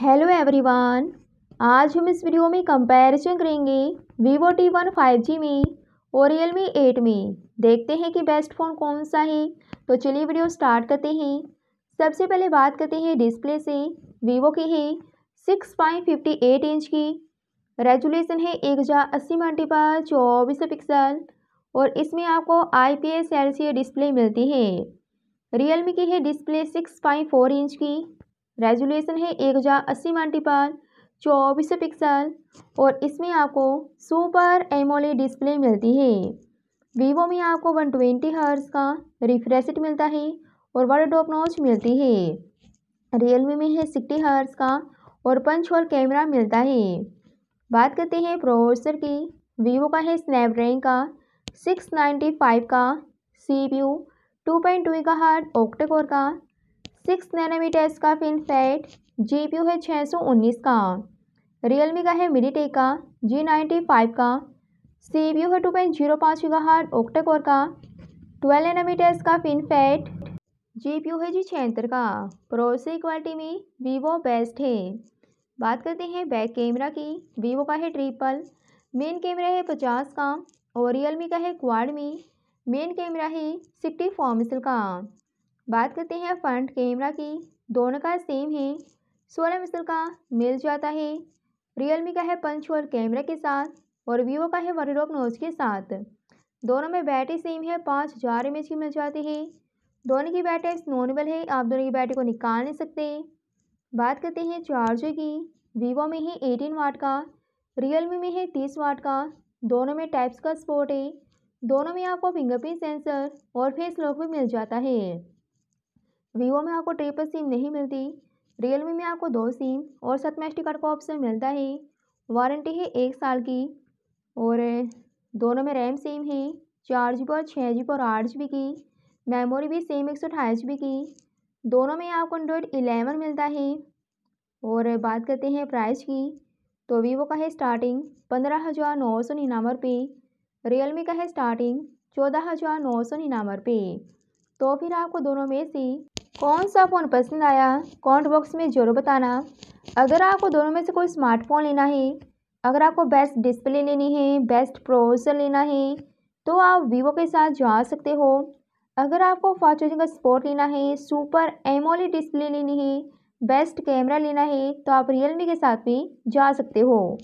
hello everyone आज हम इस वीडियो में कंपैरिजन करेंगे Vivo T one five G में और रियल मी एट में देखते हैं कि बेस्ट फ़ोन कौन सा है तो चलिए वीडियो स्टार्ट करते हैं सबसे पहले बात करते हैं डिस्प्ले से वीवो की है six point fifty eight inch की रेजुलेशन है एक हज़ार अस्सी मल्टीपल चौबीस पिक्सल और इसमें आपको I P S L C display मिलती है रियल मी की है display six point four inch की रेजुलेशन है एक हज़ार अस्सी मल्टीपाल चौबीस पिक्सल और इसमें आपको सुपर एमोले डिस्प्ले मिलती है वीवो में आपको वन ट्वेंटी हर्स का रिफ्रेशिट मिलता है और वर्ड डॉप नॉच मिलती है रियलमी में है सिक्सटी हर्स का और पंच होल कैमरा मिलता है बात करते हैं प्रोसेसर की वीवो का है स्नैपड्रैगन का सिक्स नाइन्टी फाइव का C P U two point two का हार्ट ऑक्टेकोर का सिक्स नैनोमीटर इसका फिन फ्लैट जी पी है छः सौ उन्नीस का रियलमी का है मिनी टेक का जी नाइन्टी फाइव का सी पी है टू पॉइंट जीरो पाँच का हार्ट ओक्टाकोर का ट्वेल्व नैनोमीटर इसका फिन फैट जी पी है जी छिहत्तर का प्रोसेसर क्वालिटी में वीवो बेस्ट है बात करते हैं बैक कैमरा की वीवो का है ट्रिपल मेन कैमरा है पचास का और रियलमी का है क्वाड में मेन कैमरा है सिक्सटी फॉर्मिसल का बात करते हैं फ्रंट कैमरा की दोनों का सेम है सोलह मिसल का मिल जाता है रियलमी का है पंचोल कैमरा के साथ और वीवो का है वर्डोप नोज के साथ दोनों में बैटरी सेम है पाँच हज़ार एम की मिल जाती है दोनों की बैटरी नॉर्मल है आप दोनों की बैटरी को निकाल नहीं सकते बात करते हैं चार्जर की वीवो में है एटीन वाट का रियलमी में है तीस वाट का दोनों में टाइप्स का स्पोर्ट है दोनों में आपको फिंगरप्रिंट सेंसर और फेस लॉक भी मिल जाता है वीवो में आपको ट्रिपल सिम नहीं मिलती रियलमी में आपको दो सिम और सतम में एस कार्ड का ऑप्शन मिलता है वारंटी है एक साल की और दोनों में रैम सेम है चार जी बी और छः जी बी और आठ जी बी की मेमोरी भी सेम एक सौ अठाईस जी बी की दोनों में आपको एंड्रॉयड इलेवन मिलता है और बात करते हैं प्राइस की तो वीवो का है स्टार्टिंग पंद्रह हज़ार नौ सौ निन्यानवे रुपये रियलमी का है स्टार्टिंग चौदह हज़ार नौ सौ निन्यानवे रुपये तो फिर आपको दोनों में से कौन सा फ़ोन पसंद आया कमेंट बॉक्स में ज़रूर बताना अगर आपको दोनों में से कोई स्मार्टफोन लेना है अगर आपको बेस्ट डिस्प्ले लेनी है बेस्ट प्रोसेसर लेना है तो आप वीवो के साथ जा सकते हो अगर आपको फास्ट चार्जिंग का स्पोर्ट लेना है सुपर एमोली डिस्प्ले लेनी है बेस्ट कैमरा लेना है तो आप रियलमी के साथ भी जा सकते हो